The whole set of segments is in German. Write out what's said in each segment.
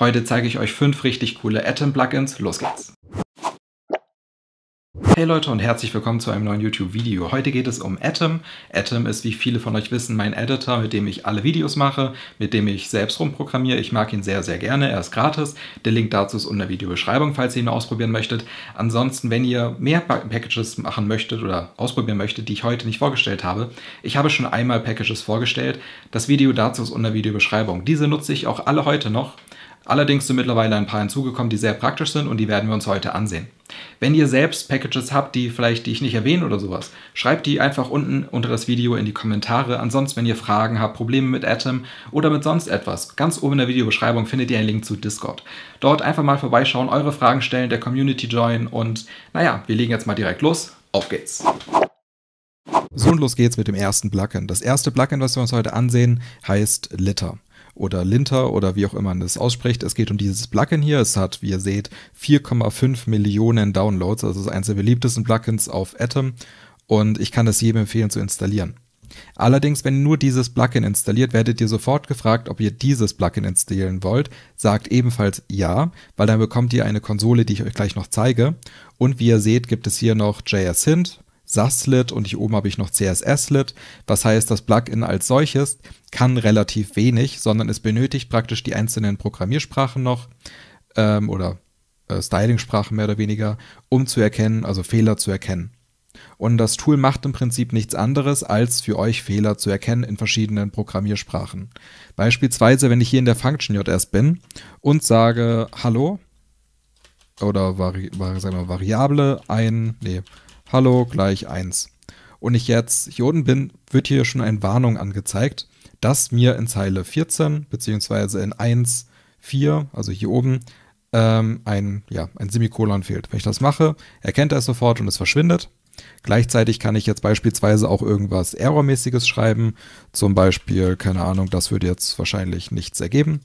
Heute zeige ich euch fünf richtig coole Atom-Plugins. Los geht's! Hey Leute und herzlich willkommen zu einem neuen YouTube-Video. Heute geht es um Atom. Atom ist, wie viele von euch wissen, mein Editor, mit dem ich alle Videos mache, mit dem ich selbst rumprogrammiere. Ich mag ihn sehr, sehr gerne. Er ist gratis. Der Link dazu ist unter der Videobeschreibung, falls ihr ihn ausprobieren möchtet. Ansonsten, wenn ihr mehr Packages machen möchtet oder ausprobieren möchtet, die ich heute nicht vorgestellt habe, ich habe schon einmal Packages vorgestellt. Das Video dazu ist unter der Videobeschreibung. Diese nutze ich auch alle heute noch. Allerdings sind mittlerweile ein paar hinzugekommen, die sehr praktisch sind und die werden wir uns heute ansehen. Wenn ihr selbst Packages habt, die vielleicht die ich nicht erwähne oder sowas, schreibt die einfach unten unter das Video in die Kommentare. Ansonsten, wenn ihr Fragen habt, Probleme mit Atom oder mit sonst etwas, ganz oben in der Videobeschreibung findet ihr einen Link zu Discord. Dort einfach mal vorbeischauen, eure Fragen stellen, der Community joinen und naja, wir legen jetzt mal direkt los. Auf geht's! So und los geht's mit dem ersten Plugin. Das erste Plugin, was wir uns heute ansehen, heißt Litter oder Linter oder wie auch immer man das ausspricht. Es geht um dieses Plugin hier. Es hat, wie ihr seht, 4,5 Millionen Downloads. Also es ist eines der beliebtesten Plugins auf Atom und ich kann es jedem empfehlen zu installieren. Allerdings, wenn nur dieses Plugin installiert, werdet ihr sofort gefragt, ob ihr dieses Plugin installieren wollt. Sagt ebenfalls ja, weil dann bekommt ihr eine Konsole, die ich euch gleich noch zeige. Und wie ihr seht, gibt es hier noch JS Hint, SAS-Lit und hier oben habe ich noch CSS-Lit. Was heißt, das Plugin als solches kann relativ wenig, sondern es benötigt praktisch die einzelnen Programmiersprachen noch ähm, oder äh, Styling-Sprachen mehr oder weniger, um zu erkennen, also Fehler zu erkennen. Und das Tool macht im Prinzip nichts anderes, als für euch Fehler zu erkennen in verschiedenen Programmiersprachen. Beispielsweise, wenn ich hier in der Function JS bin und sage Hallo oder Vari Vari Variable ein, nee, Hallo gleich 1 und ich jetzt hier unten bin, wird hier schon eine Warnung angezeigt, dass mir in Zeile 14 bzw. in 1, 4, also hier oben, ähm, ein, ja, ein Semikolon fehlt. Wenn ich das mache, erkennt er es sofort und es verschwindet. Gleichzeitig kann ich jetzt beispielsweise auch irgendwas Errormäßiges schreiben. Zum Beispiel, keine Ahnung, das würde jetzt wahrscheinlich nichts ergeben.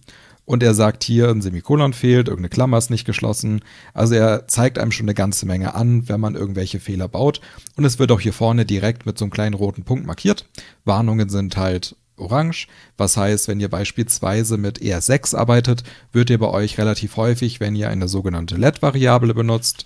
Und er sagt hier, ein Semikolon fehlt, irgendeine Klammer ist nicht geschlossen. Also er zeigt einem schon eine ganze Menge an, wenn man irgendwelche Fehler baut. Und es wird auch hier vorne direkt mit so einem kleinen roten Punkt markiert. Warnungen sind halt orange, was heißt, wenn ihr beispielsweise mit er 6 arbeitet, wird ihr bei euch relativ häufig, wenn ihr eine sogenannte LED-Variable benutzt,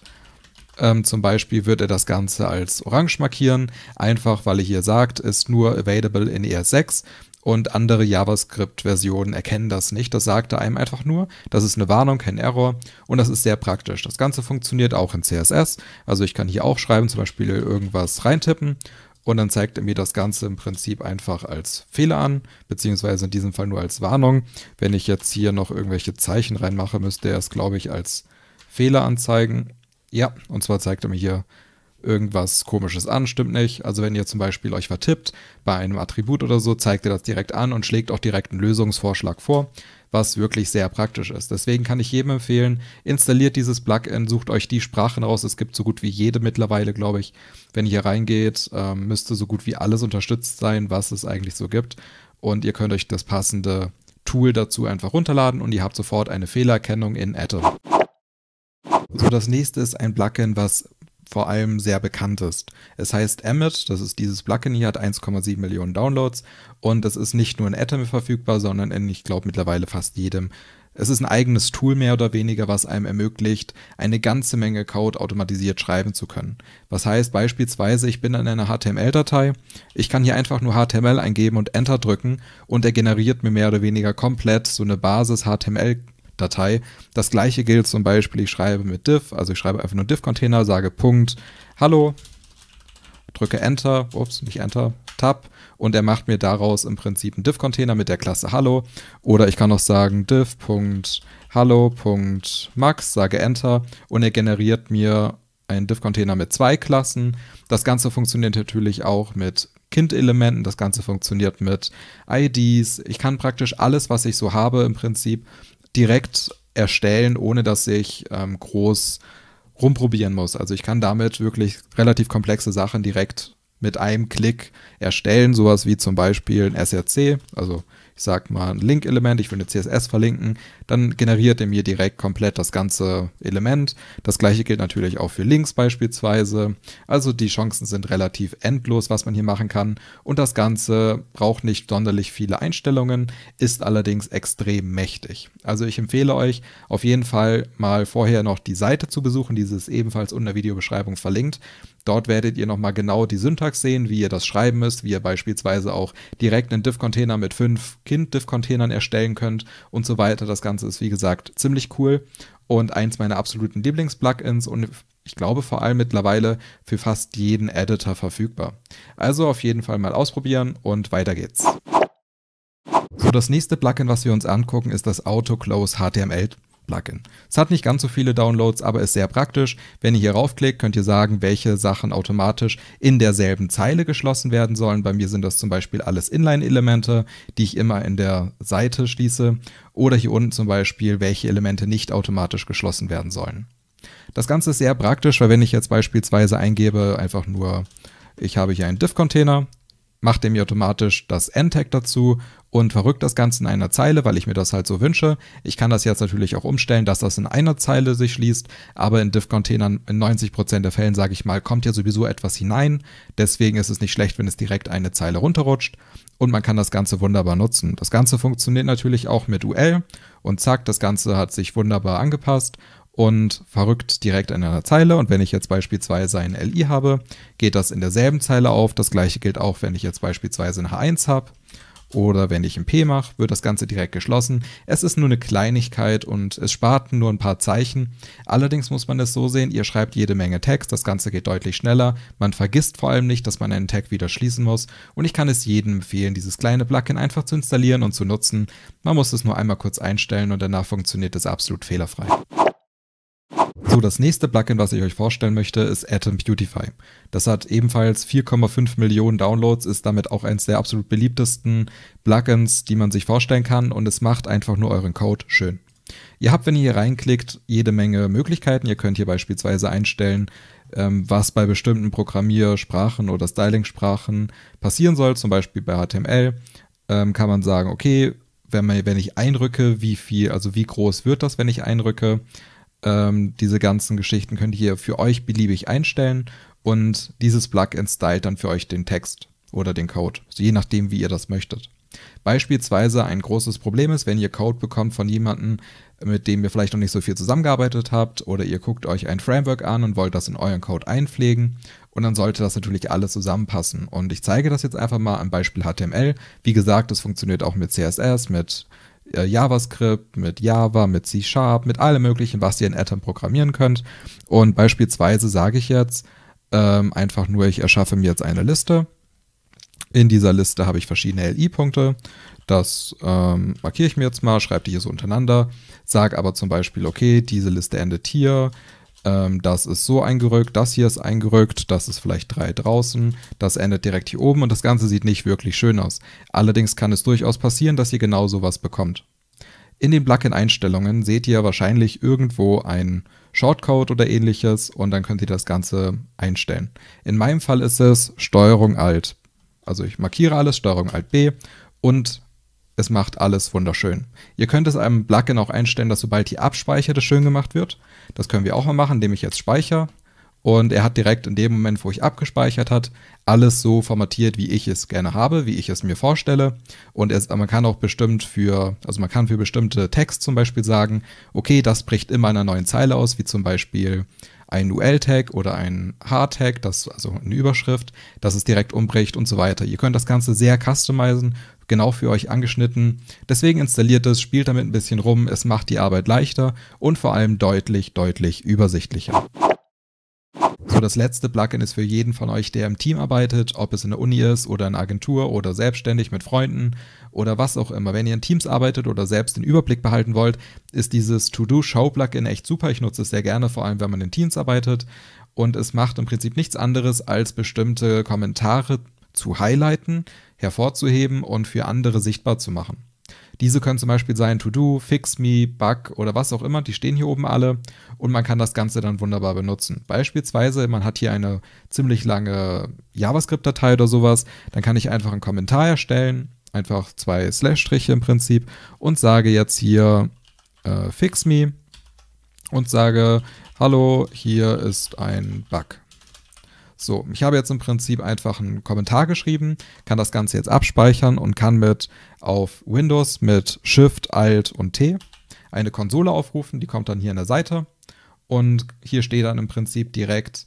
ähm, zum Beispiel wird er das Ganze als orange markieren, einfach weil er hier sagt, ist nur available in ES6 und andere JavaScript-Versionen erkennen das nicht. Das sagte einem einfach nur, das ist eine Warnung, kein Error und das ist sehr praktisch. Das Ganze funktioniert auch in CSS. Also ich kann hier auch schreiben, zum Beispiel irgendwas reintippen und dann zeigt er mir das Ganze im Prinzip einfach als Fehler an, beziehungsweise in diesem Fall nur als Warnung. Wenn ich jetzt hier noch irgendwelche Zeichen reinmache, müsste er es, glaube ich, als Fehler anzeigen. Ja, und zwar zeigt er mir hier irgendwas komisches an, stimmt nicht. Also wenn ihr zum Beispiel euch vertippt bei einem Attribut oder so, zeigt ihr das direkt an und schlägt auch direkt einen Lösungsvorschlag vor, was wirklich sehr praktisch ist. Deswegen kann ich jedem empfehlen, installiert dieses Plugin, sucht euch die Sprachen raus. Es gibt so gut wie jede mittlerweile, glaube ich. Wenn ihr hier reingeht, ähm, müsste so gut wie alles unterstützt sein, was es eigentlich so gibt. Und ihr könnt euch das passende Tool dazu einfach runterladen und ihr habt sofort eine Fehlererkennung in Atom. So, das nächste ist ein Plugin, was vor allem sehr bekannt ist. Es heißt Emmet, das ist dieses Plugin hier, hat 1,7 Millionen Downloads und es ist nicht nur in Atom verfügbar, sondern in, ich glaube, mittlerweile fast jedem. Es ist ein eigenes Tool mehr oder weniger, was einem ermöglicht, eine ganze Menge Code automatisiert schreiben zu können. Was heißt beispielsweise, ich bin in einer HTML-Datei, ich kann hier einfach nur HTML eingeben und Enter drücken und er generiert mir mehr oder weniger komplett so eine Basis HTML Datei. Das gleiche gilt zum Beispiel, ich schreibe mit div, also ich schreibe einfach nur div-Container, sage Punkt, hallo, drücke Enter, ups, nicht Enter, Tab und er macht mir daraus im Prinzip einen div-Container mit der Klasse Hallo oder ich kann auch sagen div.hallo.max, sage Enter und er generiert mir einen div-Container mit zwei Klassen. Das Ganze funktioniert natürlich auch mit Kind-Elementen, das Ganze funktioniert mit IDs. Ich kann praktisch alles, was ich so habe im Prinzip, direkt erstellen, ohne dass ich ähm, groß rumprobieren muss. Also ich kann damit wirklich relativ komplexe Sachen direkt mit einem Klick erstellen, sowas wie zum Beispiel ein SRC, also ich sag mal, ein Link-Element, ich will eine CSS verlinken, dann generiert er mir direkt komplett das ganze Element. Das gleiche gilt natürlich auch für Links beispielsweise. Also die Chancen sind relativ endlos, was man hier machen kann. Und das Ganze braucht nicht sonderlich viele Einstellungen, ist allerdings extrem mächtig. Also ich empfehle euch auf jeden Fall mal vorher noch die Seite zu besuchen, ist ebenfalls unter Videobeschreibung verlinkt. Dort werdet ihr nochmal genau die Syntax sehen, wie ihr das schreiben müsst, wie ihr beispielsweise auch direkt einen Div-Container mit fünf Kind-Div-Containern erstellen könnt und so weiter. Das Ganze ist, wie gesagt, ziemlich cool und eins meiner absoluten Lieblings-Plugins und ich glaube vor allem mittlerweile für fast jeden Editor verfügbar. Also auf jeden Fall mal ausprobieren und weiter geht's. So, das nächste Plugin, was wir uns angucken, ist das Auto Close HTML Plugin. Es hat nicht ganz so viele Downloads, aber ist sehr praktisch. Wenn ihr hier raufklickt, könnt ihr sagen, welche Sachen automatisch in derselben Zeile geschlossen werden sollen. Bei mir sind das zum Beispiel alles Inline-Elemente, die ich immer in der Seite schließe. Oder hier unten zum Beispiel, welche Elemente nicht automatisch geschlossen werden sollen. Das Ganze ist sehr praktisch, weil wenn ich jetzt beispielsweise eingebe, einfach nur, ich habe hier einen Div-Container, mache dem automatisch das N-Tag dazu und verrückt das Ganze in einer Zeile, weil ich mir das halt so wünsche. Ich kann das jetzt natürlich auch umstellen, dass das in einer Zeile sich schließt, aber in Div-Containern in 90% der Fällen, sage ich mal, kommt ja sowieso etwas hinein. Deswegen ist es nicht schlecht, wenn es direkt eine Zeile runterrutscht und man kann das Ganze wunderbar nutzen. Das Ganze funktioniert natürlich auch mit UL und zack, das Ganze hat sich wunderbar angepasst und verrückt direkt in einer Zeile. Und wenn ich jetzt beispielsweise ein LI habe, geht das in derselben Zeile auf. Das gleiche gilt auch, wenn ich jetzt beispielsweise ein H1 habe. Oder wenn ich ein P mache, wird das Ganze direkt geschlossen. Es ist nur eine Kleinigkeit und es spart nur ein paar Zeichen. Allerdings muss man es so sehen, ihr schreibt jede Menge Text, das Ganze geht deutlich schneller. Man vergisst vor allem nicht, dass man einen Tag wieder schließen muss. Und ich kann es jedem empfehlen, dieses kleine Plugin einfach zu installieren und zu nutzen. Man muss es nur einmal kurz einstellen und danach funktioniert es absolut fehlerfrei das nächste Plugin, was ich euch vorstellen möchte, ist Atom Beautify. Das hat ebenfalls 4,5 Millionen Downloads, ist damit auch eines der absolut beliebtesten Plugins, die man sich vorstellen kann und es macht einfach nur euren Code schön. Ihr habt, wenn ihr hier reinklickt, jede Menge Möglichkeiten. Ihr könnt hier beispielsweise einstellen, ähm, was bei bestimmten Programmiersprachen oder Styling-Sprachen passieren soll. Zum Beispiel bei HTML ähm, kann man sagen, okay, wenn ich einrücke, wie viel, also wie groß wird das, wenn ich einrücke? Ähm, diese ganzen Geschichten könnt ihr für euch beliebig einstellen und dieses Plugin stylt dann für euch den Text oder den Code, also je nachdem, wie ihr das möchtet. Beispielsweise ein großes Problem ist, wenn ihr Code bekommt von jemandem, mit dem ihr vielleicht noch nicht so viel zusammengearbeitet habt, oder ihr guckt euch ein Framework an und wollt das in euren Code einpflegen, und dann sollte das natürlich alles zusammenpassen. Und ich zeige das jetzt einfach mal am Beispiel HTML. Wie gesagt, es funktioniert auch mit CSS, mit äh, JavaScript, mit Java, mit C Sharp, mit allem möglichen, was ihr in Atom programmieren könnt. Und beispielsweise sage ich jetzt ähm, einfach nur, ich erschaffe mir jetzt eine Liste. In dieser Liste habe ich verschiedene LI-Punkte. Das ähm, markiere ich mir jetzt mal, schreibe die hier so untereinander, sage aber zum Beispiel, okay, diese Liste endet hier, ähm, das ist so eingerückt, das hier ist eingerückt, das ist vielleicht drei draußen, das endet direkt hier oben und das Ganze sieht nicht wirklich schön aus. Allerdings kann es durchaus passieren, dass ihr genau sowas bekommt. In den Plugin-Einstellungen seht ihr wahrscheinlich irgendwo ein Shortcode oder ähnliches und dann könnt ihr das Ganze einstellen. In meinem Fall ist es strg Alt. Also ich markiere alles, strg Alt B und es macht alles wunderschön. Ihr könnt es einem Plugin auch einstellen, dass sobald die abspeichert, es schön gemacht wird. Das können wir auch mal machen, indem ich jetzt speichere. Und er hat direkt in dem Moment, wo ich abgespeichert hat, alles so formatiert, wie ich es gerne habe, wie ich es mir vorstelle. Und es, man kann auch bestimmt für, also man kann für bestimmte Text zum Beispiel sagen, okay, das bricht immer einer neuen Zeile aus, wie zum Beispiel ein UL-Tag oder ein H-Tag, das also eine Überschrift, dass es direkt umbricht und so weiter. Ihr könnt das Ganze sehr customizen genau für euch angeschnitten. Deswegen installiert es, spielt damit ein bisschen rum, es macht die Arbeit leichter und vor allem deutlich, deutlich übersichtlicher. So, das letzte Plugin ist für jeden von euch, der im Team arbeitet, ob es in der Uni ist oder in einer Agentur oder selbstständig mit Freunden oder was auch immer. Wenn ihr in Teams arbeitet oder selbst den Überblick behalten wollt, ist dieses To-Do-Show-Plugin echt super. Ich nutze es sehr gerne, vor allem wenn man in Teams arbeitet. Und es macht im Prinzip nichts anderes, als bestimmte Kommentare zu highlighten hervorzuheben und für andere sichtbar zu machen. Diese können zum Beispiel sein To-Do, Fix-Me, Bug oder was auch immer. Die stehen hier oben alle und man kann das Ganze dann wunderbar benutzen. Beispielsweise, man hat hier eine ziemlich lange JavaScript-Datei oder sowas. Dann kann ich einfach einen Kommentar erstellen, einfach zwei Slash-Striche im Prinzip und sage jetzt hier äh, Fix-Me und sage, hallo, hier ist ein Bug. So, ich habe jetzt im Prinzip einfach einen Kommentar geschrieben, kann das Ganze jetzt abspeichern und kann mit auf Windows mit Shift, Alt und T eine Konsole aufrufen, die kommt dann hier in der Seite und hier steht dann im Prinzip direkt,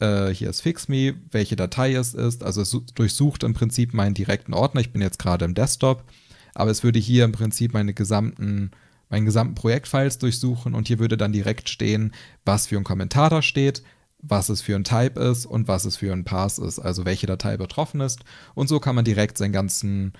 äh, hier ist FixMe, welche Datei es ist, also es durchsucht im Prinzip meinen direkten Ordner, ich bin jetzt gerade im Desktop, aber es würde hier im Prinzip meine gesamten meinen gesamten Projektfiles durchsuchen und hier würde dann direkt stehen, was für ein Kommentar da steht, was es für ein Type ist und was es für ein Pass ist, also welche Datei betroffen ist. Und so kann man direkt seinen ganzen,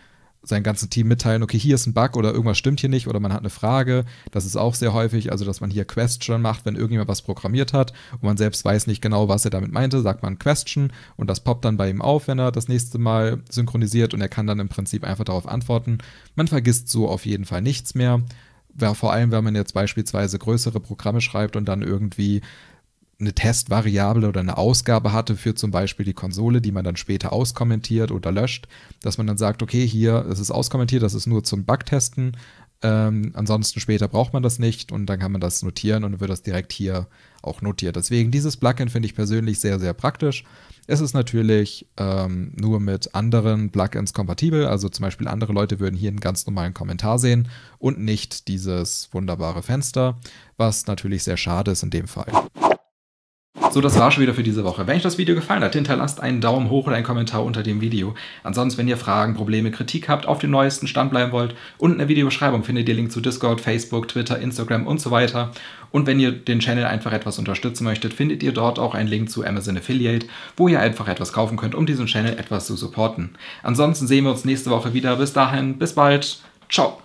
seinem ganzen Team mitteilen, okay, hier ist ein Bug oder irgendwas stimmt hier nicht oder man hat eine Frage. Das ist auch sehr häufig, also dass man hier Question macht, wenn irgendjemand was programmiert hat und man selbst weiß nicht genau, was er damit meinte, sagt man Question und das poppt dann bei ihm auf, wenn er das nächste Mal synchronisiert und er kann dann im Prinzip einfach darauf antworten. Man vergisst so auf jeden Fall nichts mehr. Vor allem, wenn man jetzt beispielsweise größere Programme schreibt und dann irgendwie eine Testvariable oder eine Ausgabe hatte für zum Beispiel die Konsole, die man dann später auskommentiert oder löscht, dass man dann sagt, okay, hier, ist es auskommentiert, das ist nur zum Bugtesten, ähm, ansonsten später braucht man das nicht und dann kann man das notieren und wird das direkt hier auch notiert. Deswegen dieses Plugin finde ich persönlich sehr, sehr praktisch. Es ist natürlich ähm, nur mit anderen Plugins kompatibel. Also zum Beispiel andere Leute würden hier einen ganz normalen Kommentar sehen und nicht dieses wunderbare Fenster, was natürlich sehr schade ist in dem Fall. So, das war schon wieder für diese Woche. Wenn euch das Video gefallen hat, hinterlasst einen Daumen hoch oder einen Kommentar unter dem Video. Ansonsten, wenn ihr Fragen, Probleme, Kritik habt, auf dem neuesten Stand bleiben wollt, unten in der Videobeschreibung findet ihr Link zu Discord, Facebook, Twitter, Instagram und so weiter. Und wenn ihr den Channel einfach etwas unterstützen möchtet, findet ihr dort auch einen Link zu Amazon Affiliate, wo ihr einfach etwas kaufen könnt, um diesen Channel etwas zu supporten. Ansonsten sehen wir uns nächste Woche wieder. Bis dahin, bis bald. Ciao.